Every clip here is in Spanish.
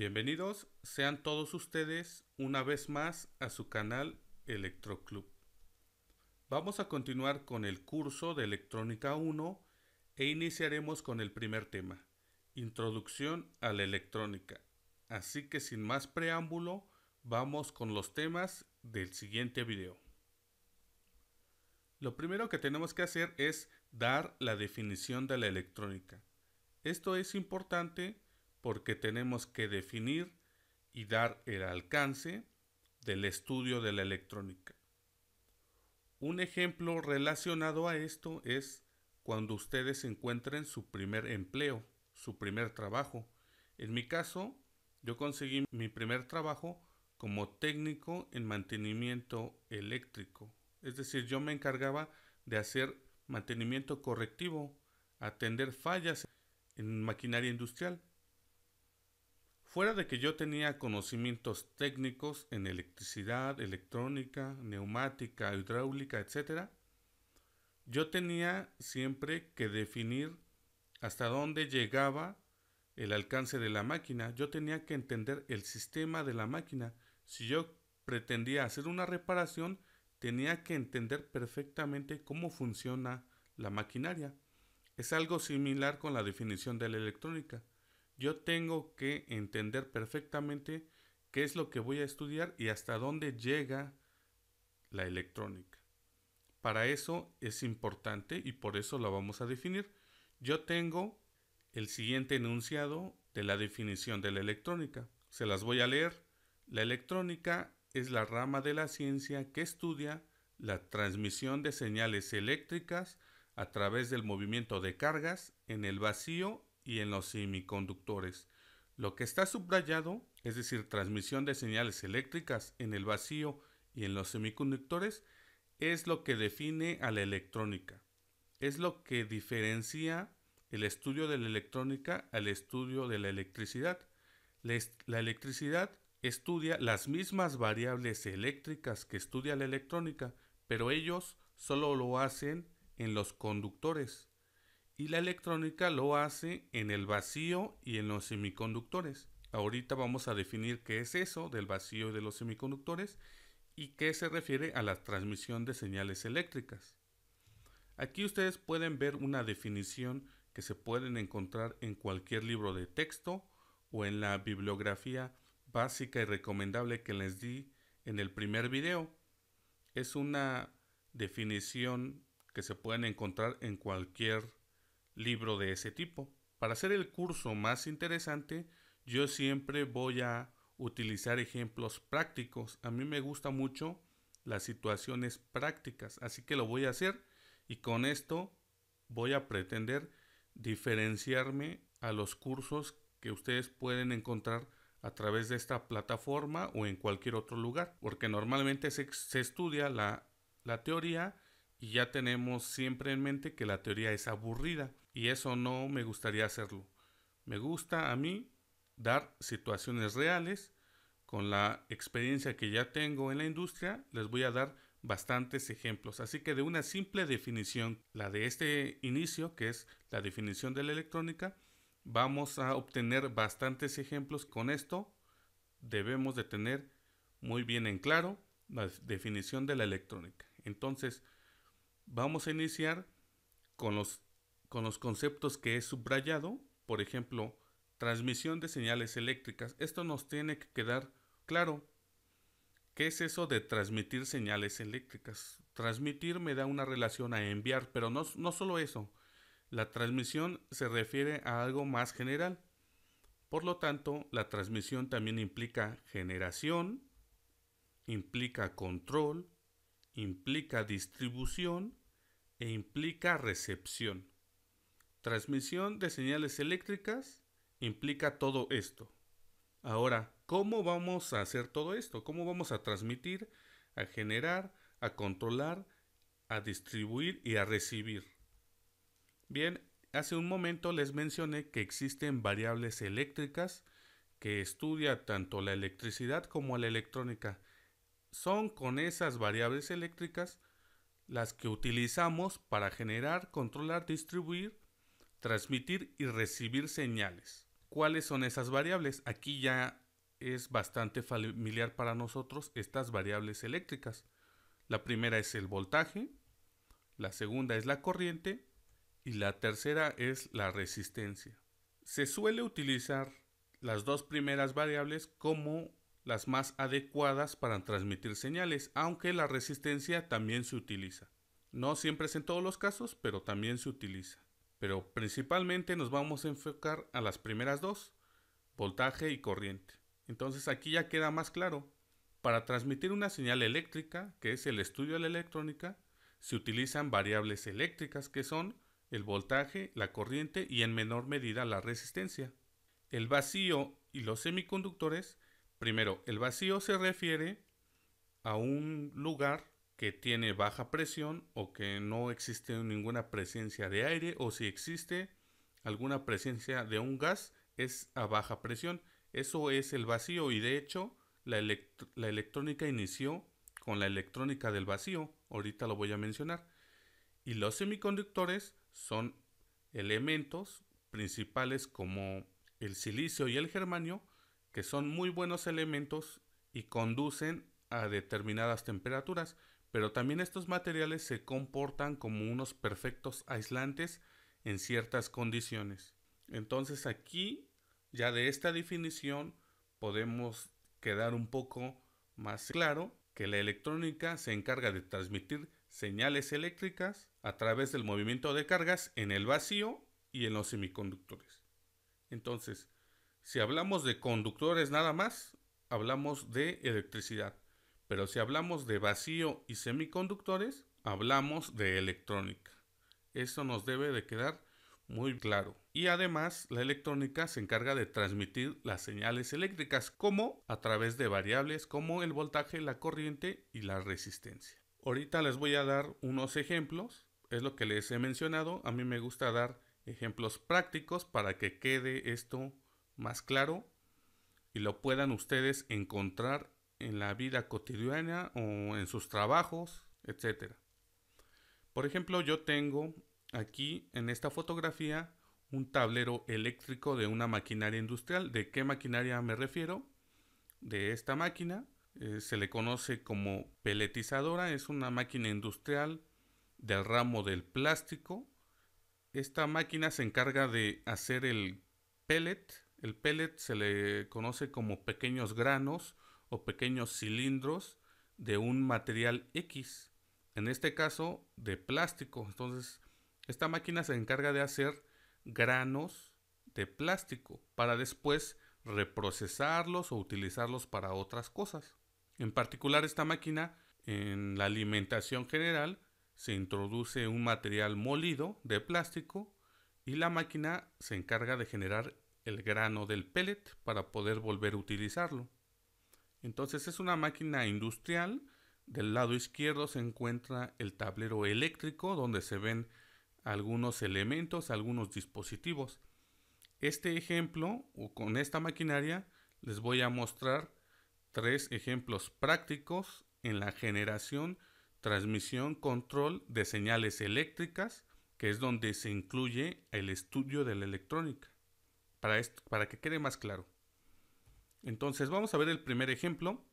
Bienvenidos sean todos ustedes una vez más a su canal Electroclub. Vamos a continuar con el curso de electrónica 1 e iniciaremos con el primer tema, Introducción a la electrónica. Así que sin más preámbulo, vamos con los temas del siguiente video. Lo primero que tenemos que hacer es dar la definición de la electrónica. Esto es importante porque tenemos que definir y dar el alcance del estudio de la electrónica. Un ejemplo relacionado a esto es cuando ustedes encuentren su primer empleo, su primer trabajo. En mi caso, yo conseguí mi primer trabajo como técnico en mantenimiento eléctrico. Es decir, yo me encargaba de hacer mantenimiento correctivo, atender fallas en maquinaria industrial. Fuera de que yo tenía conocimientos técnicos en electricidad, electrónica, neumática, hidráulica, etc., yo tenía siempre que definir hasta dónde llegaba el alcance de la máquina. Yo tenía que entender el sistema de la máquina. Si yo pretendía hacer una reparación, tenía que entender perfectamente cómo funciona la maquinaria. Es algo similar con la definición de la electrónica yo tengo que entender perfectamente qué es lo que voy a estudiar y hasta dónde llega la electrónica. Para eso es importante y por eso la vamos a definir. Yo tengo el siguiente enunciado de la definición de la electrónica. Se las voy a leer. La electrónica es la rama de la ciencia que estudia la transmisión de señales eléctricas a través del movimiento de cargas en el vacío y en los semiconductores. Lo que está subrayado, es decir, transmisión de señales eléctricas en el vacío y en los semiconductores, es lo que define a la electrónica. Es lo que diferencia el estudio de la electrónica al estudio de la electricidad. La, electricidad estudia las mismas variables eléctricas que estudia la electrónica, pero ellos solo lo hacen en los conductores y la electrónica lo hace en el vacío y en los semiconductores. Ahorita vamos a definir qué es eso del vacío y de los semiconductores y qué se refiere a la transmisión de señales eléctricas. Aquí ustedes pueden ver una definición que se pueden encontrar en cualquier libro de texto o en la bibliografía básica y recomendable que les di en el primer video. Es una definición que se pueden encontrar en cualquier libro de ese tipo. Para hacer el curso más interesante, yo siempre voy a utilizar ejemplos prácticos. A mí me gustan mucho las situaciones prácticas, así que lo voy a hacer y con esto voy a pretender diferenciarme a los cursos que ustedes pueden encontrar a través de esta plataforma o en cualquier otro lugar, porque normalmente se, estudia la teoría y ya tenemos siempre en mente que la teoría es aburrida y eso no me gustaría hacerlo. Me gusta a mí dar situaciones reales. Con la experiencia que ya tengo en la industria, les voy a dar bastantes ejemplos. Así que de una simple definición, la de este inicio, que es la definición de la electrónica, vamos a obtener bastantes ejemplos. Con esto debemos de tener muy bien en claro la definición de la electrónica. Entonces, vamos a iniciar con los con los conceptos que he subrayado, por ejemplo, transmisión de señales eléctricas. Esto nos tiene que quedar claro. ¿Qué es eso de transmitir señales eléctricas? Transmitir me da una relación a enviar, pero no, no solo eso. La transmisión se refiere a algo más general. Por lo tanto, la transmisión también implica generación, implica control, implica distribución e implica recepción. Transmisión de señales eléctricas implica todo esto. Ahora, ¿cómo vamos a hacer todo esto? ¿Cómo vamos a transmitir, a generar, a controlar, a distribuir y a recibir? Bien, hace un momento les mencioné que existen variables eléctricas que estudia tanto la electricidad como la electrónica. Son con esas variables eléctricas las que utilizamos para generar, controlar, distribuir transmitir y recibir señales. ¿Cuáles son esas variables? Aquí ya es bastante familiar para nosotros estas variables eléctricas. La primera es el voltaje, la segunda es la corriente y la tercera es la resistencia. Se suele utilizar las dos primeras variables como las más adecuadas para transmitir señales, aunque la resistencia también se utiliza. No siempre es en todos los casos, pero también se utiliza pero principalmente nos vamos a enfocar a las primeras dos, voltaje y corriente. Entonces aquí ya queda más claro. Para transmitir una señal eléctrica, que es el estudio de la electrónica, se utilizan variables eléctricas que son el voltaje, la corriente y en menor medida la resistencia. El vacío y los semiconductores, primero, el vacío se refiere a un lugar que tiene baja presión o que no existe ninguna presencia de aire o si existe alguna presencia de un gas es a baja presión. Eso es el vacío y de hecho la, electrónica inició con la electrónica del vacío, ahorita lo voy a mencionar. Y los semiconductores son elementos principales como el silicio y el germanio, que son muy buenos elementos y conducen a determinadas temperaturas pero también estos materiales se comportan como unos perfectos aislantes en ciertas condiciones. Entonces aquí, ya de esta definición, podemos quedar un poco más claro que la electrónica se encarga de transmitir señales eléctricas a través del movimiento de cargas en el vacío y en los semiconductores. Entonces, si hablamos de conductores nada más, hablamos de electricidad. Pero si hablamos de vacío y semiconductores, hablamos de electrónica. Eso nos debe de quedar muy claro. Y además, la electrónica se encarga de transmitir las señales eléctricas como a través de variables como el voltaje, la corriente y la resistencia. Ahorita les voy a dar unos ejemplos, es lo que les he mencionado, a mí me gusta dar ejemplos prácticos para que quede esto más claro y lo puedan ustedes encontrar en la vida cotidiana o en sus trabajos, etc. Por ejemplo, yo tengo aquí en esta fotografía un tablero eléctrico de una maquinaria industrial. ¿De qué maquinaria me refiero? De esta máquina. Eh, se le conoce como peletizadora. Es una máquina industrial del ramo del plástico. Esta máquina se encarga de hacer el pellet. El pellet se le conoce como pequeños granos o pequeños cilindros de un material X, en este caso de plástico. Entonces, esta máquina se encarga de hacer granos de plástico para después reprocesarlos o utilizarlos para otras cosas. En particular, esta máquina en la alimentación general se introduce un material molido de plástico y la máquina se encarga de generar el grano del pellet para poder volver a utilizarlo. Entonces es una máquina industrial. Del lado izquierdo se encuentra el tablero eléctrico donde se ven algunos elementos, algunos dispositivos. Este ejemplo o con esta maquinaria les voy a mostrar tres ejemplos prácticos en la generación, transmisión, control de señales eléctricas, que es donde se incluye el estudio de la electrónica, para, para que quede más claro. Entonces vamos a ver el primer ejemplo.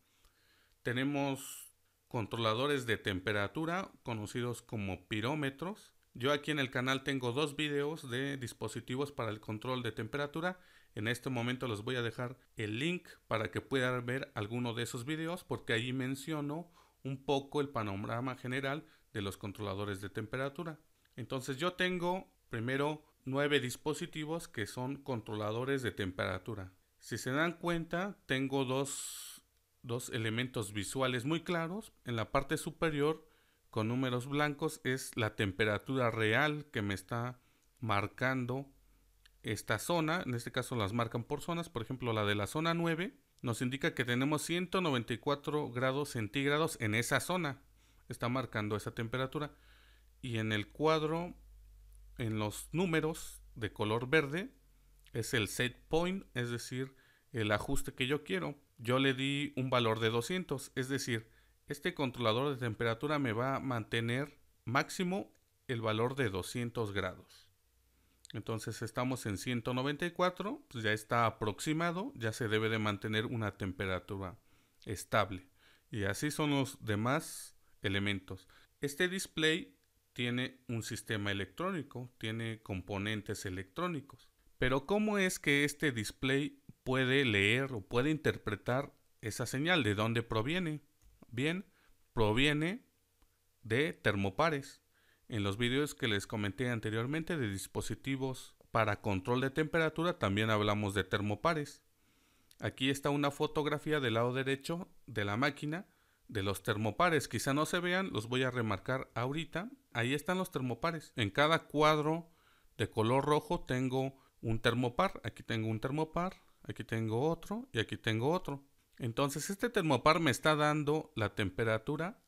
Tenemos controladores de temperatura conocidos como pirómetros. Yo aquí en el canal tengo dos videos de dispositivos para el control de temperatura. En este momento los voy a dejar el link para que puedan ver alguno de esos videos porque ahí menciono un poco el panorama general de los controladores de temperatura. Entonces yo tengo primero nueve dispositivos que son controladores de temperatura. Si se dan cuenta, tengo dos, elementos visuales muy claros. En la parte superior, con números blancos, es la temperatura real que me está marcando esta zona. En este caso las marcan por zonas. Por ejemplo, la de la zona 9 nos indica que tenemos 194 grados centígrados en esa zona. Está marcando esa temperatura. Y en el cuadro, en los números de color verde, es el set point, es decir, el ajuste que yo quiero. Yo le di un valor de 200, es decir, este controlador de temperatura me va a mantener máximo el valor de 200 grados. Entonces estamos en 194, pues ya está aproximado, ya se debe de mantener una temperatura estable. Y así son los demás elementos. Este display tiene un sistema electrónico, tiene componentes electrónicos. Pero ¿cómo es que este display puede leer o puede interpretar esa señal? ¿De dónde proviene? Bien, proviene de termopares. En los vídeos que les comenté anteriormente de dispositivos para control de temperatura también hablamos de termopares. Aquí está una fotografía del lado derecho de la máquina de los termopares. Quizá no se vean, los voy a remarcar ahorita. Ahí están los termopares. En cada cuadro de color rojo tengo un termopar, aquí tengo un termopar, aquí tengo otro y aquí tengo otro. Entonces este termopar me está dando la temperatura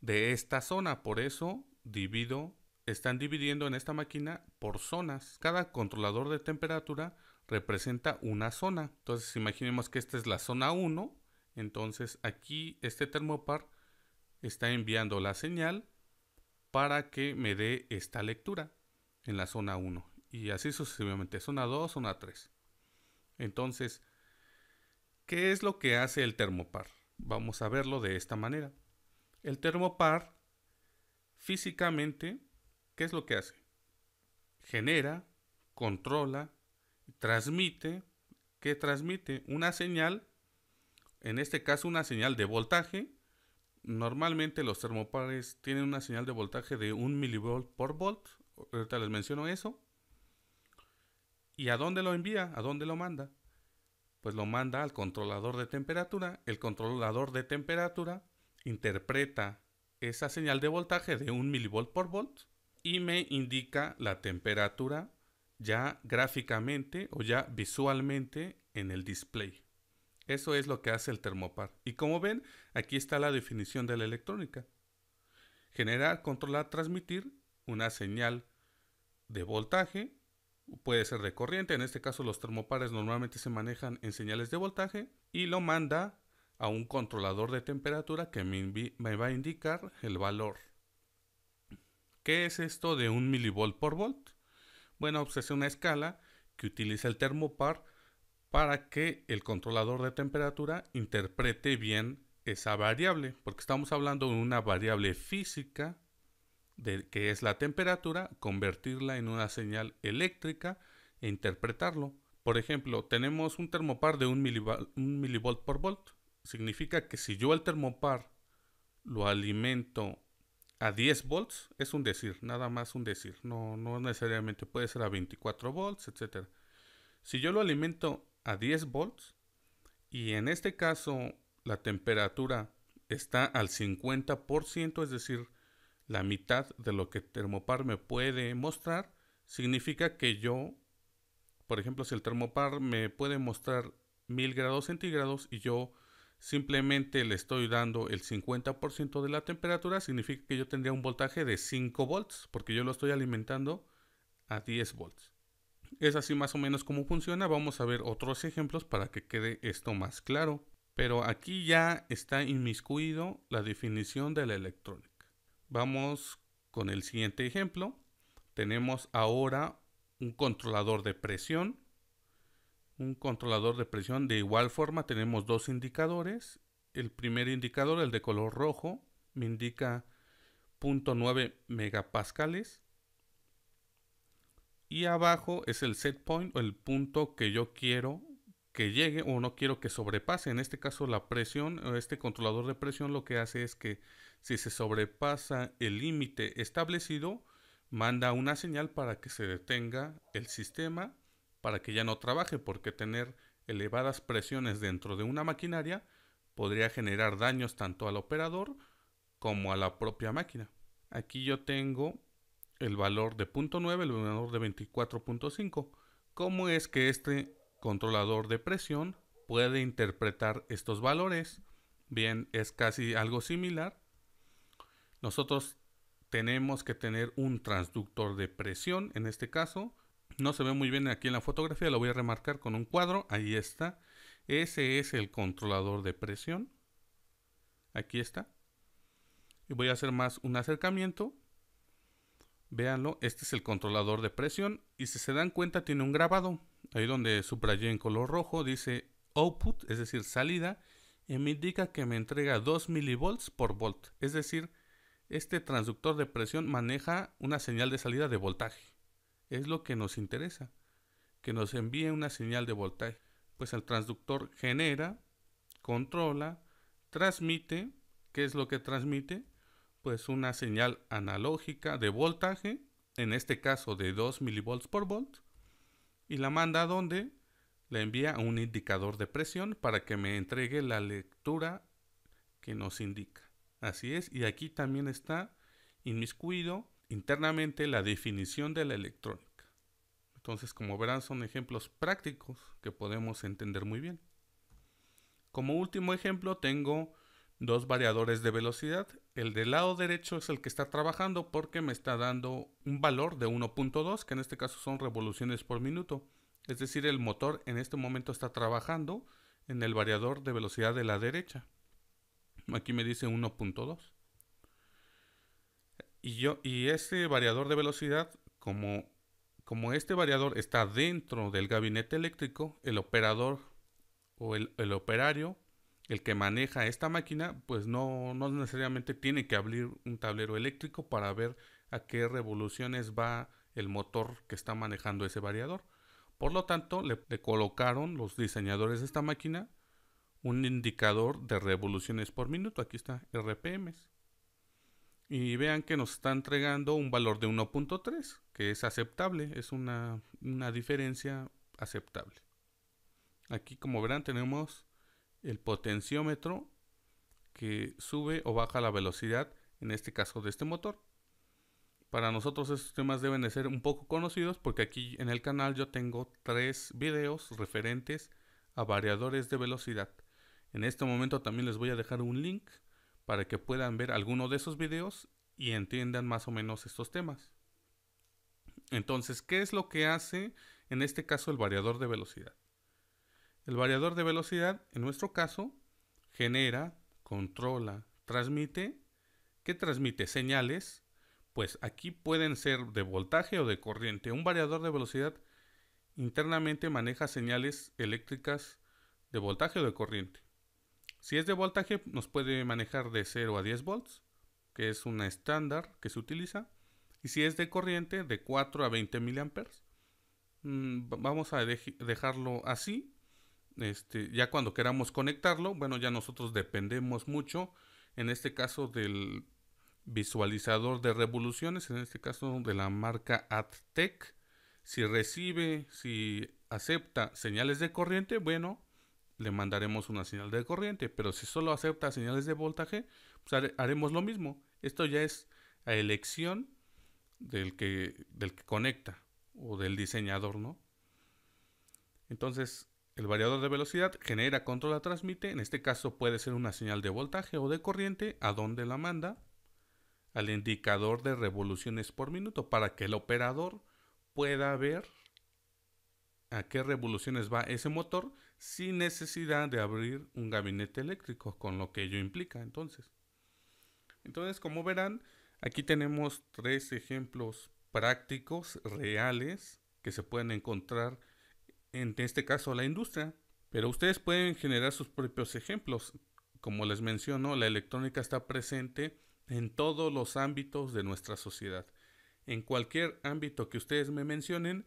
de esta zona, por eso divido, están dividiendo en esta máquina por zonas. Cada controlador de temperatura representa una zona. Entonces imaginemos que esta es la zona 1, entonces aquí este termopar está enviando la señal para que me dé esta lectura en la zona 1 y así sucesivamente, zona 2, zona 3. Entonces, ¿qué es lo que hace el termopar? Vamos a verlo de esta manera. El termopar, físicamente, ¿qué es lo que hace? Genera, controla, transmite, ¿qué transmite? Una señal, en este caso una señal de voltaje. Normalmente los termopares tienen una señal de voltaje de 1 milivolt por volt. Ahorita les menciono eso. ¿Y a dónde lo envía? ¿A dónde lo manda? Pues lo manda al controlador de temperatura. El controlador de temperatura interpreta esa señal de voltaje de 1 milivolt por volt y me indica la temperatura ya gráficamente o ya visualmente en el display. Eso es lo que hace el termopar. Y como ven, aquí está la definición de la electrónica. Generar, controlar, transmitir una señal de voltaje puede ser de corriente, en este caso los termopares normalmente se manejan en señales de voltaje, y lo manda a un controlador de temperatura que me, va a indicar el valor. ¿Qué es esto de un milivolt por volt? Bueno, pues una escala que utiliza el termopar para que el controlador de temperatura interprete bien esa variable, porque estamos hablando de una variable física de que es la temperatura, convertirla en una señal eléctrica e interpretarlo. Por ejemplo, tenemos un termopar de 1 un milivolt por volt. Significa que si yo el termopar lo alimento a 10 volts, es un decir, nada más un decir. No, no necesariamente puede ser a 24 volts, etc. Si yo lo alimento a 10 volts y en este caso la temperatura está al 50%, es decir, la mitad de lo que el Termopar me puede mostrar, significa que yo, por ejemplo, si el Termopar me puede mostrar 1000 grados centígrados y yo simplemente le estoy dando el 50% de la temperatura, significa que yo tendría un voltaje de 5 volts, porque yo lo estoy alimentando a 10 volts. Es así más o menos como funciona. Vamos a ver otros ejemplos para que quede esto más claro. Pero aquí ya está inmiscuido la definición de la electrónica. Vamos con el siguiente ejemplo. Tenemos ahora un controlador de presión. Un controlador de presión de igual forma tenemos dos indicadores. El primer indicador, el de color rojo, me indica 0.9 megapascales. Y abajo es el set point o el punto que yo quiero que llegue o no quiero que sobrepase. En este caso la presión, este controlador de presión lo que hace es que si se sobrepasa el límite establecido, manda una señal para que se detenga el sistema, para que ya no trabaje, porque tener elevadas presiones dentro de una maquinaria podría generar daños tanto al operador como a la propia máquina. Aquí yo tengo el valor de 0.9, el valor de 24.5. ¿Cómo es que este controlador de presión puede interpretar estos valores? Bien, es casi algo similar nosotros tenemos que tener un transductor de presión, en este caso. No se ve muy bien aquí en la fotografía, lo voy a remarcar con un cuadro, ahí está. Ese es el controlador de presión. Aquí está. Y voy a hacer más un acercamiento. Véanlo, este es el controlador de presión y si se dan cuenta tiene un grabado. Ahí donde subrayé en color rojo dice output, es decir, salida, y me indica que me entrega 2 milivolts por volt, es decir, este transductor de presión maneja una señal de salida de voltaje. Es lo que nos interesa, que nos envíe una señal de voltaje. Pues el transductor genera, controla, transmite. ¿Qué es lo que transmite? Pues una señal analógica de voltaje, en este caso de 2 milivolts por volt, y la manda a donde la envía a un indicador de presión para que me entregue la lectura que nos indica. Así es, y aquí también está inmiscuido internamente la definición de la electrónica. Entonces, como verán, son ejemplos prácticos que podemos entender muy bien. Como último ejemplo, tengo dos variadores de velocidad. El del lado derecho es el que está trabajando porque me está dando un valor de 1.2, que en este caso son revoluciones por minuto. Es decir, el motor en este momento está trabajando en el variador de velocidad de la derecha. Aquí me dice 1.2. Y, yo, y ese variador de velocidad, como, como este variador está dentro del gabinete eléctrico, el operador o el, operario, el que maneja esta máquina, pues no, necesariamente tiene que abrir un tablero eléctrico para ver a qué revoluciones va el motor que está manejando ese variador. Por lo tanto, le, colocaron los diseñadores de esta máquina un indicador de revoluciones por minuto. Aquí está, RPMs. Y vean que nos está entregando un valor de 1.3, que es aceptable, es una, una diferencia aceptable. Aquí como verán tenemos el potenciómetro que sube o baja la velocidad, en este caso de este motor. Para nosotros estos temas deben de ser un poco conocidos porque aquí en el canal yo tengo tres videos referentes a variadores de velocidad. En este momento también les voy a dejar un link para que puedan ver alguno de esos videos y entiendan más o menos estos temas. Entonces, ¿qué es lo que hace en este caso el variador de velocidad? El variador de velocidad, en nuestro caso, genera, controla, transmite. ¿Qué transmite? Señales. Pues aquí pueden ser de voltaje o de corriente. Un variador de velocidad internamente maneja señales eléctricas de voltaje o de corriente. Si es de voltaje, nos puede manejar de 0 a 10 volts, que es una estándar que se utiliza. Y si es de corriente, de 4 a 20 miliamperes. Mm, vamos a dejarlo así. Este, ya cuando queramos conectarlo, bueno, ya nosotros dependemos mucho, en este caso del visualizador de revoluciones, en este caso de la marca AdTech. Si recibe, si acepta señales de corriente, bueno, le mandaremos una señal de corriente, pero si solo acepta señales de voltaje, pues haremos lo mismo. Esto ya es a elección del que, del que conecta o del diseñador, ¿no? Entonces, el variador de velocidad genera, controla, transmite. En este caso puede ser una señal de voltaje o de corriente a dónde la manda al indicador de revoluciones por minuto para que el operador pueda ver a qué revoluciones va ese motor sin necesidad de abrir un gabinete eléctrico, con lo que ello implica entonces. Entonces, como verán, aquí tenemos tres ejemplos prácticos, reales, que se pueden encontrar en este caso la industria. Pero ustedes pueden generar sus propios ejemplos. Como les menciono, la electrónica está presente en todos los ámbitos de nuestra sociedad. En cualquier ámbito que ustedes me mencionen,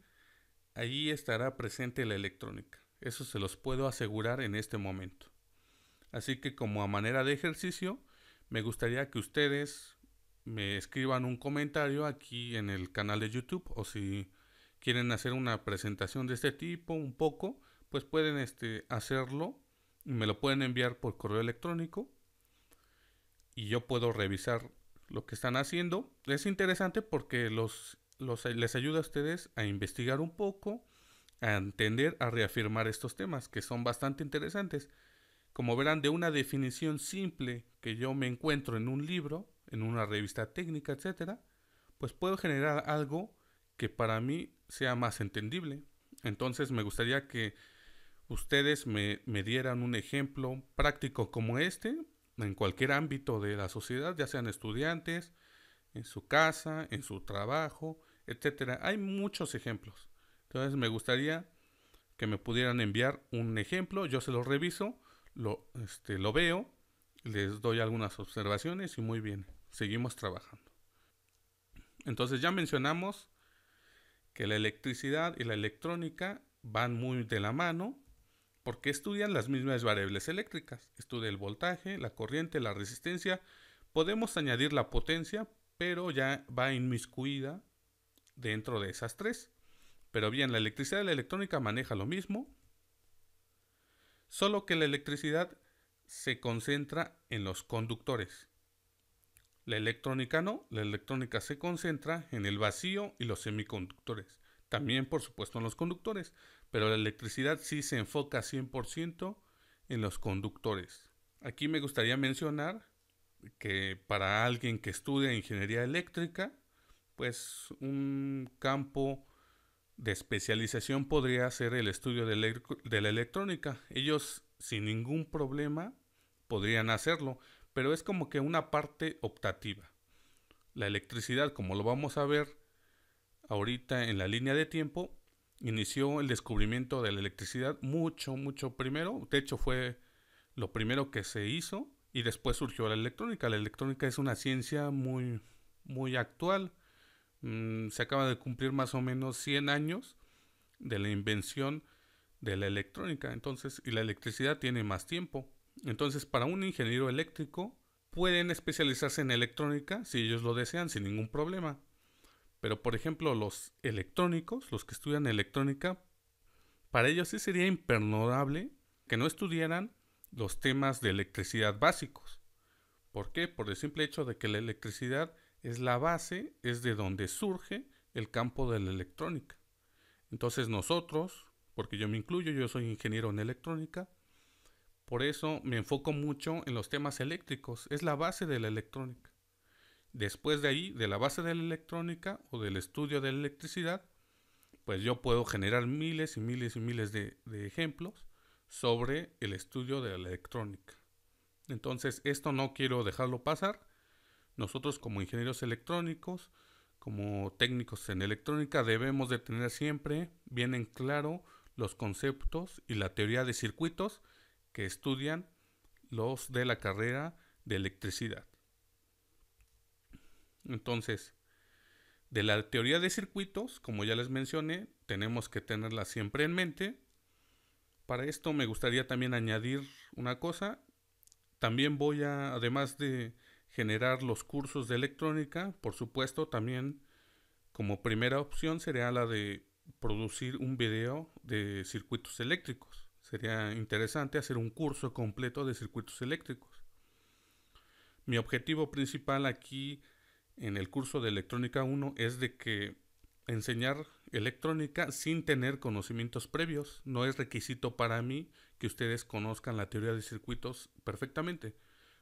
allí estará presente la electrónica. Eso se los puedo asegurar en este momento. Así que como a manera de ejercicio, me gustaría que ustedes me escriban un comentario aquí en el canal de YouTube o si quieren hacer una presentación de este tipo un poco, pues pueden este, hacerlo y me lo pueden enviar por correo electrónico y yo puedo revisar lo que están haciendo. Es interesante porque los, les ayuda a ustedes a investigar un poco a entender, a reafirmar estos temas, que son bastante interesantes. Como verán, de una definición simple que yo me encuentro en un libro, en una revista técnica, etc., pues puedo generar algo que para mí sea más entendible. Entonces me gustaría que ustedes me, me dieran un ejemplo práctico como este en cualquier ámbito de la sociedad, ya sean estudiantes, en su casa, en su trabajo, etc. Hay muchos ejemplos. Entonces me gustaría que me pudieran enviar un ejemplo, yo se lo reviso, lo, este, lo veo, les doy algunas observaciones y muy bien, seguimos trabajando. Entonces ya mencionamos que la electricidad y la electrónica van muy de la mano porque estudian las mismas variables eléctricas. Estudia el voltaje, la corriente, la resistencia. Podemos añadir la potencia, pero ya va inmiscuida dentro de esas tres. Pero bien, la electricidad y la electrónica maneja lo mismo, solo que la electricidad se concentra en los conductores. La electrónica no, la electrónica se concentra en el vacío y los semiconductores. También, por supuesto, en los conductores, pero la electricidad sí se enfoca 100% en los conductores. Aquí me gustaría mencionar que para alguien que estudia ingeniería eléctrica, pues un campo de especialización podría ser el estudio de, la electrónica. Ellos sin ningún problema podrían hacerlo, pero es como que una parte optativa. La electricidad, como lo vamos a ver ahorita en la línea de tiempo, inició el descubrimiento de la electricidad mucho, mucho primero. De hecho, fue lo primero que se hizo y después surgió la electrónica. La electrónica es una ciencia muy, muy actual. Mm, se acaba de cumplir más o menos 100 años de la invención de la electrónica, entonces, y la electricidad tiene más tiempo. Entonces, para un ingeniero eléctrico, pueden especializarse en electrónica si ellos lo desean, sin ningún problema. Pero, por ejemplo, los electrónicos, los que estudian electrónica, para ellos sí sería imperdonable que no estudiaran los temas de electricidad básicos. ¿Por qué? Por el simple hecho de que la electricidad es la base, es de donde surge el campo de la electrónica. Entonces nosotros, porque yo me incluyo, yo soy ingeniero en electrónica, por eso me enfoco mucho en los temas eléctricos, es la base de la electrónica. Después de ahí, de la base de la electrónica o del estudio de la electricidad, pues yo puedo generar miles y miles y miles de, ejemplos sobre el estudio de la electrónica. Entonces, esto no quiero dejarlo pasar nosotros como ingenieros electrónicos, como técnicos en electrónica, debemos de tener siempre bien en claro los conceptos y la teoría de circuitos que estudian los de la carrera de electricidad. Entonces, de la teoría de circuitos, como ya les mencioné, tenemos que tenerla siempre en mente. Para esto me gustaría también añadir una cosa. También voy a, además de generar los cursos de electrónica. Por supuesto, también como primera opción sería la de producir un video de circuitos eléctricos. Sería interesante hacer un curso completo de circuitos eléctricos. Mi objetivo principal aquí en el curso de electrónica 1 es de que enseñar electrónica sin tener conocimientos previos. No es requisito para mí que ustedes conozcan la teoría de circuitos perfectamente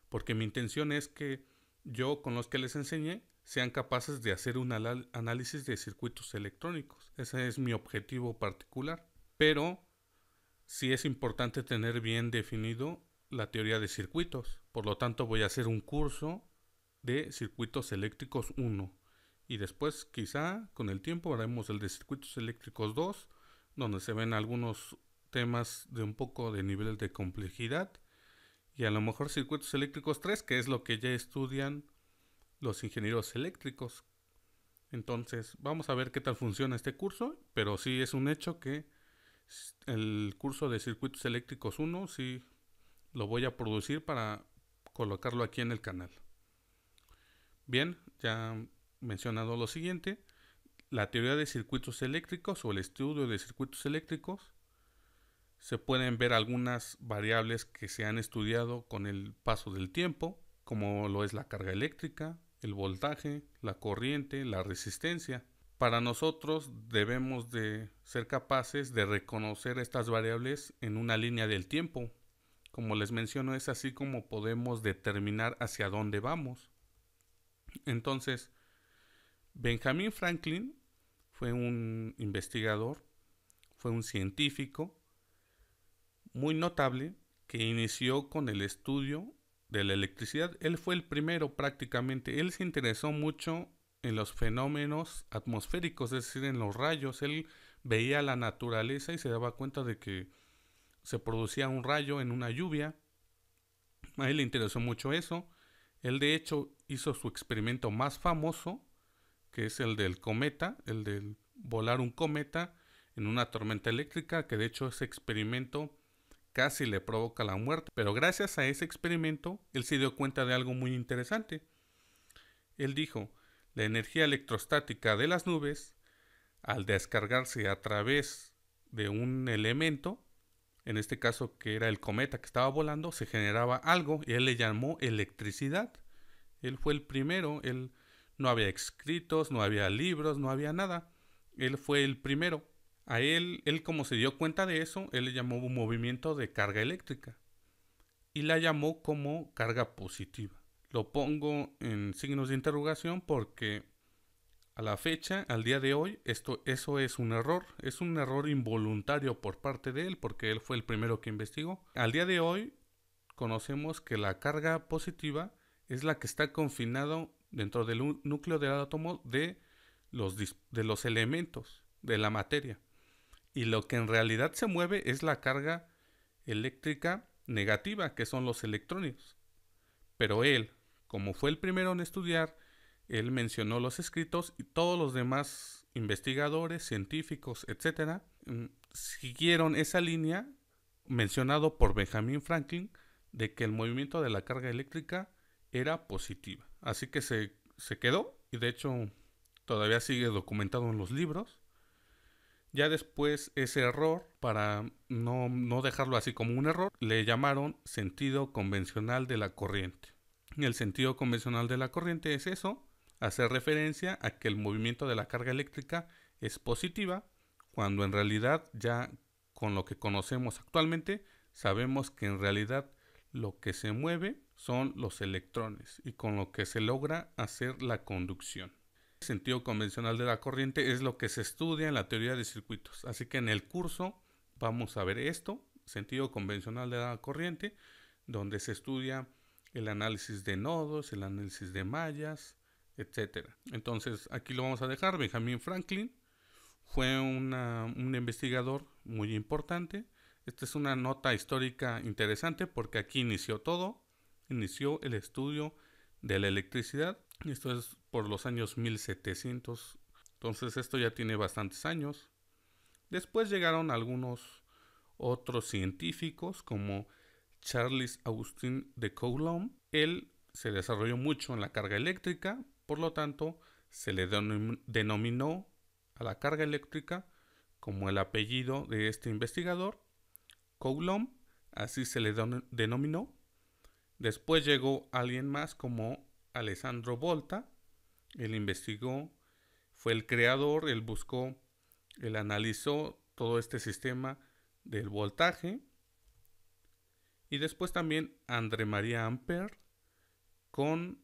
porque mi intención es que yo con los que les enseñé sean capaces de hacer un análisis de circuitos electrónicos. Ese es mi objetivo particular. Pero sí es importante tener bien definido la teoría de circuitos. Por lo tanto, voy a hacer un curso de circuitos eléctricos 1. Y después, quizá con el tiempo, haremos el de circuitos eléctricos 2, donde se ven algunos temas de un poco de nivel de complejidad y a lo mejor circuitos eléctricos 3, que es lo que ya estudian los ingenieros eléctricos. Entonces, vamos a ver qué tal funciona este curso, pero sí es un hecho que el curso de circuitos eléctricos 1 sí lo voy a producir para colocarlo aquí en el canal. Bien, ya mencionado lo siguiente, la teoría de circuitos eléctricos o el estudio de circuitos eléctricos se pueden ver algunas variables que se han estudiado con el paso del tiempo, como lo es la carga eléctrica, el voltaje, la corriente, la resistencia. Para nosotros debemos de ser capaces de reconocer estas variables en una línea del tiempo. Como les menciono, es así como podemos determinar hacia dónde vamos. Entonces, Benjamin Franklin fue un investigador, fue un científico muy notable que inició con el estudio de la electricidad. Él fue el primero prácticamente. Él se interesó mucho en los fenómenos atmosféricos, es decir, en los rayos. Él veía la naturaleza y se daba cuenta de que se producía un rayo en una lluvia. A él le interesó mucho eso. Él de hecho hizo su experimento más famoso, que es el del cometa, el de volar un cometa en una tormenta eléctrica, que de hecho ese experimento casi le provoca la muerte, pero gracias a ese experimento él se dio cuenta de algo muy interesante. Él dijo, la energía electrostática de las nubes, al descargarse a través de un elemento, en este caso que era el cometa que estaba volando, se generaba algo y él le llamó electricidad. Él fue el primero, él no había escritos, no había libros, no había nada. Él fue el primero a él, él como se dio cuenta de eso, él le llamó un movimiento de carga eléctrica y la llamó como carga positiva. Lo pongo en signos de interrogación porque a la fecha, al día de hoy, esto, eso es un error. Es un error involuntario por parte de él porque él fue el primero que investigó. Al día de hoy conocemos que la carga positiva es la que está confinado dentro del núcleo del átomo de los, de los elementos, de la materia y lo que en realidad se mueve es la carga eléctrica negativa, que son los electrones. Pero él, como fue el primero en estudiar, él mencionó los escritos y todos los demás investigadores, científicos, etcétera, mm, siguieron esa línea mencionado por Benjamin Franklin de que el movimiento de la carga eléctrica era positiva. Así que se, se quedó y de hecho todavía sigue documentado en los libros ya después ese error, para no, dejarlo así como un error, le llamaron sentido convencional de la corriente. El sentido convencional de la corriente es eso, hacer referencia a que el movimiento de la carga eléctrica es positiva, cuando en realidad ya con lo que conocemos actualmente, sabemos que en realidad lo que se mueve son los electrones y con lo que se logra hacer la conducción sentido convencional de la corriente es lo que se estudia en la teoría de circuitos. Así que en el curso vamos a ver esto, sentido convencional de la corriente, donde se estudia el análisis de nodos, el análisis de mallas, etc. Entonces aquí lo vamos a dejar. Benjamin Franklin fue un investigador muy importante. Esta es una nota histórica interesante porque aquí inició todo, inició el estudio de la electricidad esto es por los años 1700. Entonces esto ya tiene bastantes años. Después llegaron algunos otros científicos como Charles Augustin de Coulomb. Él se desarrolló mucho en la carga eléctrica, por lo tanto se le denominó a la carga eléctrica como el apellido de este investigador, Coulomb, así se le denominó. Después llegó alguien más como Alessandro Volta. Él investigó, fue el creador, él buscó, él analizó todo este sistema del voltaje. Y después también André María Amper con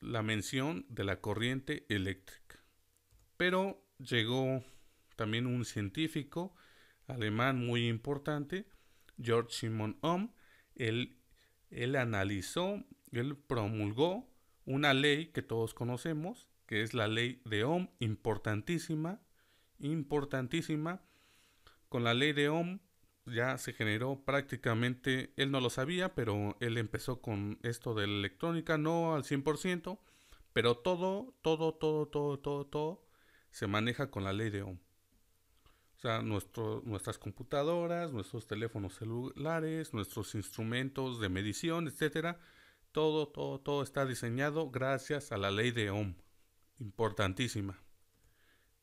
la mención de la corriente eléctrica. Pero llegó también un científico alemán muy importante, George Simon Ohm. Él, él analizó, él promulgó una ley que todos conocemos, que es la ley de Ohm, importantísima, importantísima. Con la ley de Ohm ya se generó prácticamente, él no lo sabía, pero él empezó con esto de la electrónica, no al 100%, pero todo, todo, todo, todo, todo, todo se maneja con la ley de Ohm. O sea, nuestras computadoras, nuestros teléfonos celulares, nuestros instrumentos de medición, etcétera, todo, todo, todo está diseñado gracias a la ley de Ohm. Importantísima.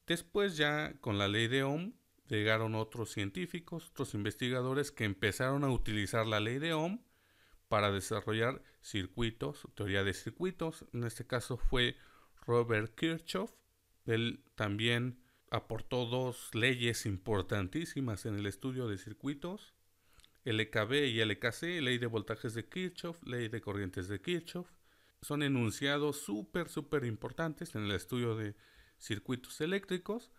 Después ya con la ley de Ohm llegaron otros científicos, otros investigadores que empezaron a utilizar la ley de Ohm para desarrollar circuitos, teoría de circuitos. En este caso fue Robert Kirchhoff. Él también aportó dos leyes importantísimas en el estudio de circuitos. LKB y LKC, ley de voltajes de Kirchhoff, ley de corrientes de Kirchhoff. Son enunciados súper, súper importantes en el estudio de circuitos eléctricos.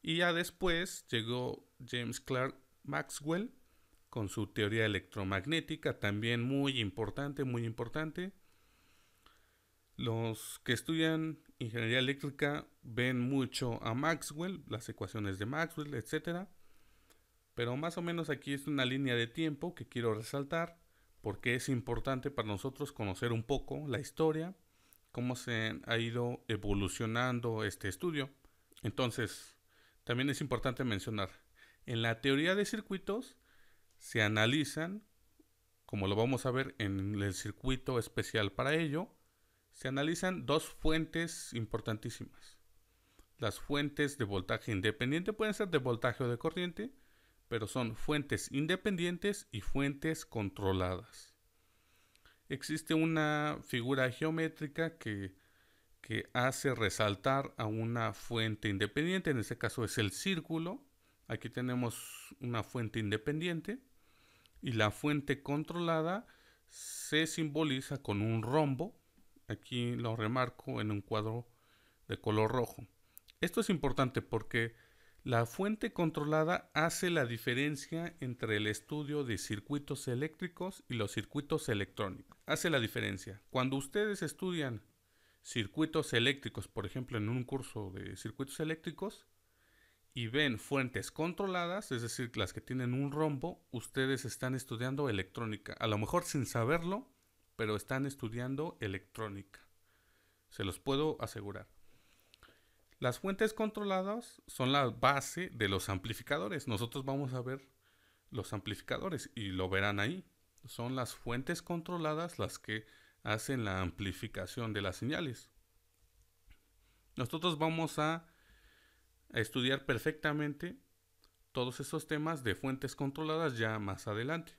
Y ya después llegó James Clark Maxwell con su teoría electromagnética, también muy importante, muy importante. Los que estudian ingeniería eléctrica ven mucho a Maxwell, las ecuaciones de Maxwell, etcétera pero más o menos aquí es una línea de tiempo que quiero resaltar porque es importante para nosotros conocer un poco la historia, cómo se ha ido evolucionando este estudio. Entonces, también es importante mencionar, en la teoría de circuitos se analizan, como lo vamos a ver en el circuito especial para ello, se analizan dos fuentes importantísimas. Las fuentes de voltaje independiente pueden ser de voltaje o de corriente, pero son fuentes independientes y fuentes controladas. Existe una figura geométrica que, que hace resaltar a una fuente independiente, en este caso es el círculo. Aquí tenemos una fuente independiente y la fuente controlada se simboliza con un rombo. Aquí lo remarco en un cuadro de color rojo. Esto es importante porque la fuente controlada hace la diferencia entre el estudio de circuitos eléctricos y los circuitos electrónicos. Hace la diferencia. Cuando ustedes estudian circuitos eléctricos, por ejemplo, en un curso de circuitos eléctricos, y ven fuentes controladas, es decir, las que tienen un rombo, ustedes están estudiando electrónica. A lo mejor sin saberlo, pero están estudiando electrónica. Se los puedo asegurar. Las fuentes controladas son la base de los amplificadores. Nosotros vamos a ver los amplificadores y lo verán ahí. Son las fuentes controladas las que hacen la amplificación de las señales. Nosotros vamos a, estudiar perfectamente todos esos temas de fuentes controladas ya más adelante.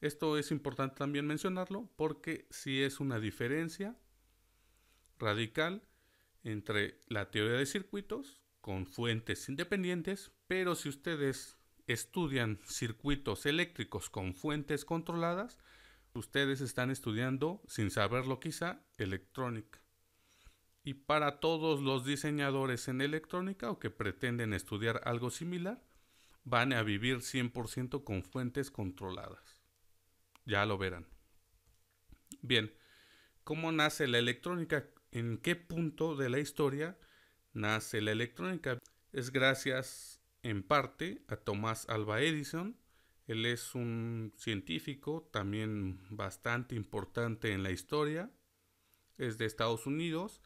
Esto es importante también mencionarlo porque si es una diferencia radical entre la teoría de circuitos con fuentes independientes, pero si ustedes estudian circuitos eléctricos con fuentes controladas, ustedes están estudiando, sin saberlo quizá, electrónica. Y para todos los diseñadores en electrónica o que pretenden estudiar algo similar, van a vivir 100% con fuentes controladas. Ya lo verán. Bien, ¿cómo nace la electrónica? en qué punto de la historia nace la electrónica. Es gracias en parte a Tomás Alba Edison. Él es un científico también bastante importante en la historia. Es de Estados Unidos.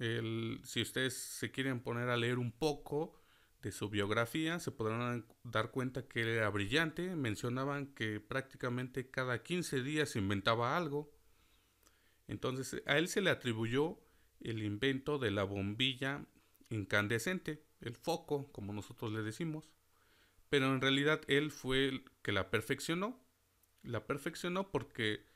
si ustedes se quieren poner a leer un poco de su biografía, se podrán dar cuenta que era brillante. Mencionaban que prácticamente cada 15 días inventaba algo. Entonces a él se le atribuyó el invento de la bombilla incandescente, el foco, como nosotros le decimos, pero en realidad él fue el que la perfeccionó. La perfeccionó porque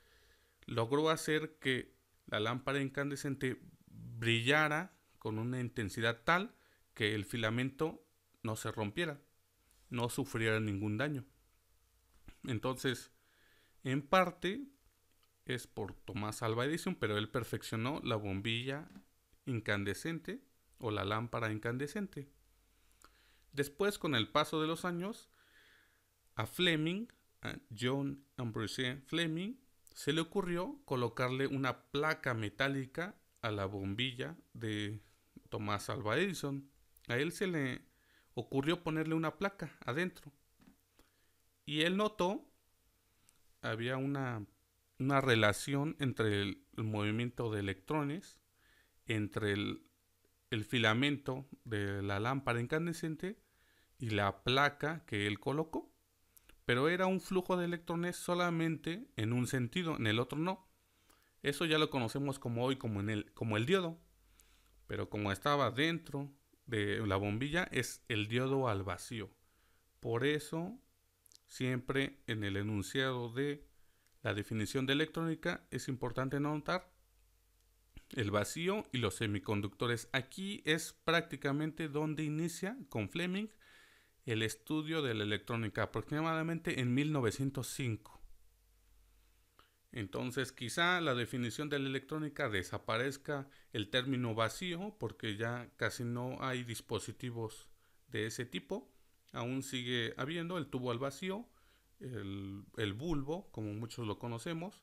logró hacer que la lámpara incandescente brillara con una intensidad tal que el filamento no se rompiera, no sufriera ningún daño. Entonces, en parte, es por Tomás Alva Edison, pero él perfeccionó la bombilla incandescente o la lámpara incandescente. Después, con el paso de los años, a Fleming, a John Ambrose Fleming, se le ocurrió colocarle una placa metálica a la bombilla de Tomás Alva Edison. A él se le ocurrió ponerle una placa adentro. Y él notó, había una una relación entre el, movimiento de electrones, entre el, el, filamento de la lámpara incandescente y la placa que él colocó. Pero era un flujo de electrones solamente en un sentido, en el otro no. Eso ya lo conocemos como hoy como, en el, como el diodo. Pero como estaba dentro de la bombilla, es el diodo al vacío. Por eso, siempre en el enunciado de la definición de electrónica es importante notar el vacío y los semiconductores. Aquí es prácticamente donde inicia con Fleming el estudio de la electrónica, aproximadamente en 1905. Entonces quizá la definición de la electrónica desaparezca el término vacío porque ya casi no hay dispositivos de ese tipo. Aún sigue habiendo el tubo al vacío, el, bulbo, como muchos lo conocemos,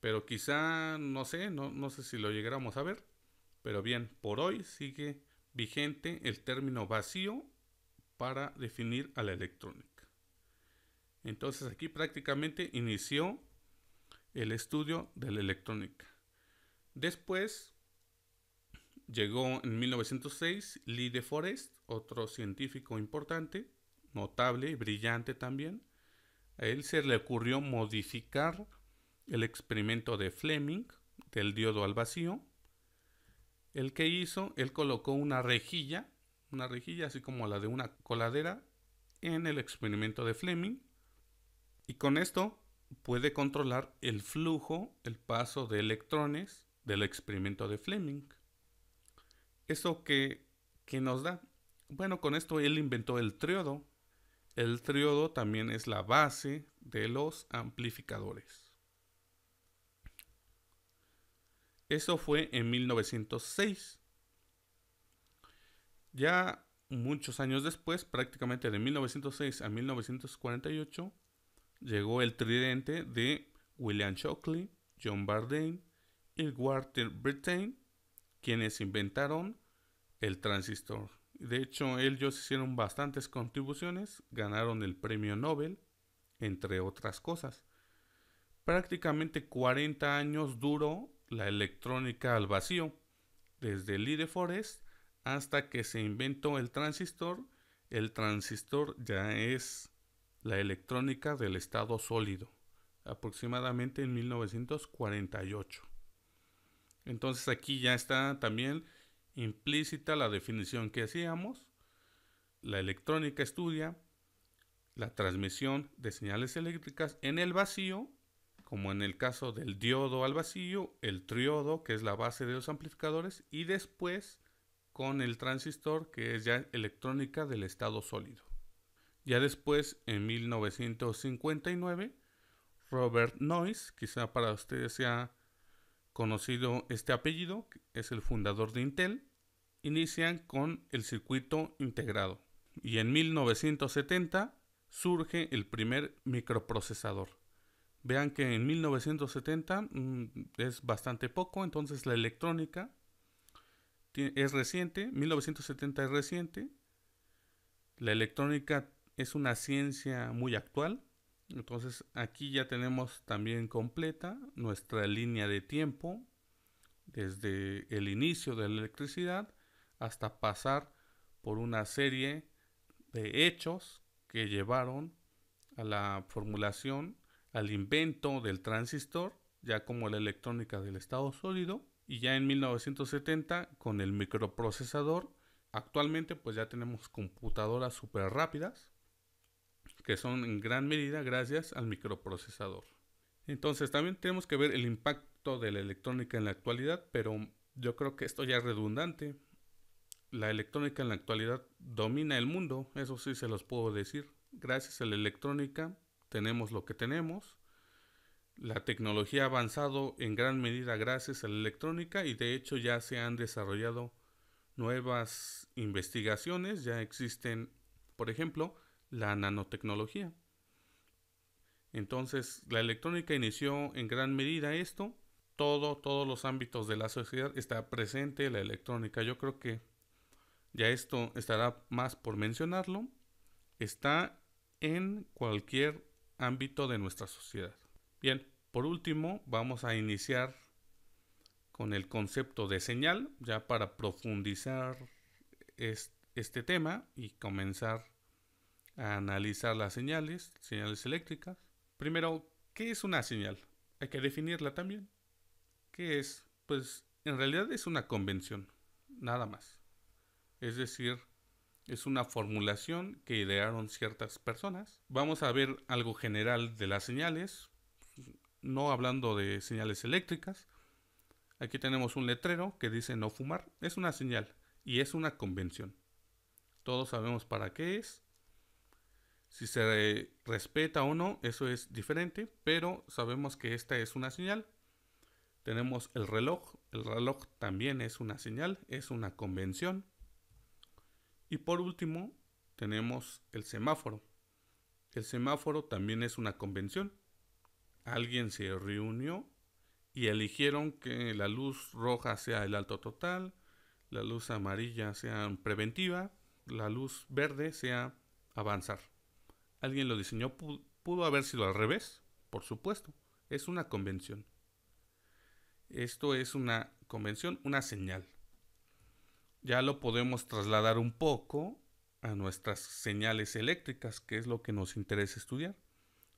pero quizá, no sé, no, no sé si lo llegáramos a ver, pero bien, por hoy sigue vigente el término vacío para definir a la electrónica. Entonces aquí prácticamente inició el estudio de la electrónica. Después llegó en 1906 Lee de Forest, otro científico importante, notable y brillante también, a él se le ocurrió modificar el experimento de Fleming del diodo al vacío. El que hizo, él colocó una rejilla, una rejilla así como la de una coladera en el experimento de Fleming y con esto puede controlar el flujo, el paso de electrones del experimento de Fleming. ¿Eso que, nos da? Bueno, con esto él inventó el triodo, el triodo también es la base de los amplificadores. Eso fue en 1906. Ya muchos años después, prácticamente de 1906 a 1948, llegó el tridente de William Shockley, John Bardeen y Walter Brittain, quienes inventaron el transistor. De hecho, ellos hicieron bastantes contribuciones, ganaron el premio Nobel, entre otras cosas. Prácticamente 40 años duró la electrónica al vacío, desde Lee de Forest hasta que se inventó el transistor. El transistor ya es la electrónica del estado sólido, aproximadamente en 1948. Entonces aquí ya está también implícita la definición que hacíamos. La electrónica estudia la transmisión de señales eléctricas en el vacío, como en el caso del diodo al vacío, el triodo, que es la base de los amplificadores, y después con el transistor, que es ya electrónica del estado sólido. Ya después, en 1959, Robert Noyce, quizá para ustedes sea conocido este apellido, es el fundador de Intel, inician con el circuito integrado y en 1970 surge el primer microprocesador. Vean que en 1970 mm, es bastante poco, entonces la electrónica es reciente, 1970 es reciente, la electrónica es una ciencia muy actual, entonces aquí ya tenemos también completa nuestra línea de tiempo desde el inicio de la electricidad hasta pasar por una serie de hechos que llevaron a la formulación, al invento del transistor, ya como la electrónica del estado sólido, y ya en 1970 con el microprocesador. Actualmente pues ya tenemos computadoras súper rápidas, que son en gran medida gracias al microprocesador. Entonces también tenemos que ver el impacto de la electrónica en la actualidad, pero yo creo que esto ya es redundante la electrónica en la actualidad domina el mundo, eso sí se los puedo decir. Gracias a la electrónica tenemos lo que tenemos. La tecnología ha avanzado en gran medida gracias a la electrónica y de hecho ya se han desarrollado nuevas investigaciones, ya existen, por ejemplo, la nanotecnología. Entonces, la electrónica inició en gran medida esto. Todo, todos los ámbitos de la sociedad está presente la electrónica. Yo creo que ya esto estará más por mencionarlo, está en cualquier ámbito de nuestra sociedad. Bien, por último vamos a iniciar con el concepto de señal, ya para profundizar este tema y comenzar a analizar las señales, señales eléctricas. Primero, ¿qué es una señal? Hay que definirla también. ¿Qué es? Pues en realidad es una convención, nada más es decir, es una formulación que idearon ciertas personas. Vamos a ver algo general de las señales, no hablando de señales eléctricas. Aquí tenemos un letrero que dice no fumar. Es una señal y es una convención. Todos sabemos para qué es. Si se respeta o no, eso es diferente, pero sabemos que esta es una señal. Tenemos el reloj. El reloj también es una señal, es una convención. Y por último, tenemos el semáforo. El semáforo también es una convención. Alguien se reunió y eligieron que la luz roja sea el alto total, la luz amarilla sea preventiva, la luz verde sea avanzar. Alguien lo diseñó, pudo haber sido al revés, por supuesto. Es una convención. Esto es una convención, una señal ya lo podemos trasladar un poco a nuestras señales eléctricas, que es lo que nos interesa estudiar.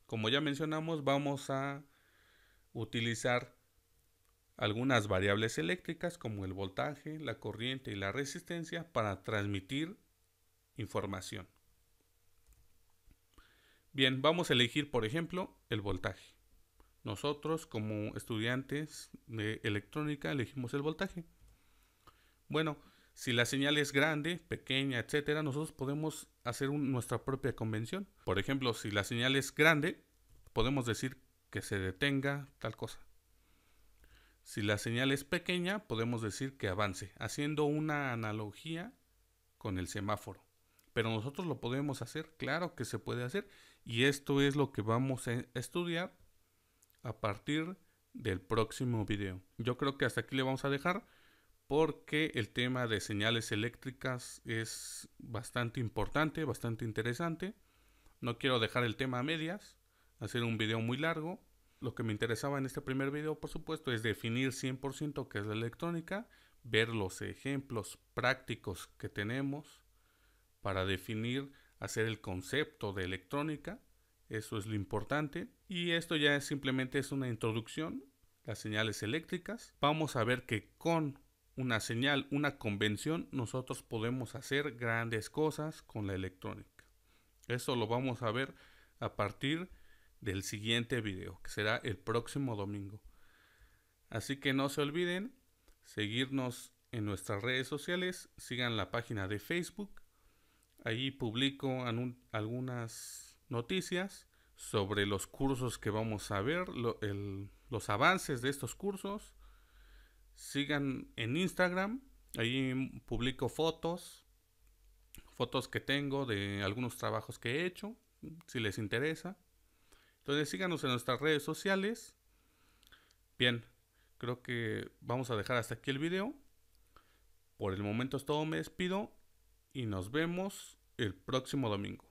Como ya mencionamos, vamos a utilizar algunas variables eléctricas como el voltaje, la corriente y la resistencia para transmitir información. Bien, vamos a elegir por ejemplo el voltaje. Nosotros como estudiantes de electrónica elegimos el voltaje. Bueno, si la señal es grande, pequeña, etcétera, nosotros podemos hacer nuestra propia convención. Por ejemplo, si la señal es grande, podemos decir que se detenga tal cosa. Si la señal es pequeña, podemos decir que avance, haciendo una analogía con el semáforo. Pero nosotros lo podemos hacer, claro que se puede hacer, y esto es lo que vamos a estudiar a partir del próximo video. Yo creo que hasta aquí le vamos a dejar porque el tema de señales eléctricas es bastante importante, bastante interesante. No quiero dejar el tema a medias, hacer un video muy largo. Lo que me interesaba en este primer video, por supuesto, es definir 100% qué es la electrónica, ver los ejemplos prácticos que tenemos para definir, hacer el concepto de electrónica. Eso es lo importante. Y esto ya simplemente es una introducción, las señales eléctricas. Vamos a ver que con una señal, una convención, nosotros podemos hacer grandes cosas con la electrónica. Eso lo vamos a ver a partir del siguiente video, que será el próximo domingo. Así que no se olviden seguirnos en nuestras redes sociales, sigan la página de Facebook, ahí publico algunas noticias sobre los cursos que vamos a ver, los avances de estos cursos Sigan en Instagram, ahí publico fotos, fotos que tengo de algunos trabajos que he hecho, si les interesa. Entonces síganos en nuestras redes sociales. Bien, creo que vamos a dejar hasta aquí el video. Por el momento es todo, me despido y nos vemos el próximo domingo.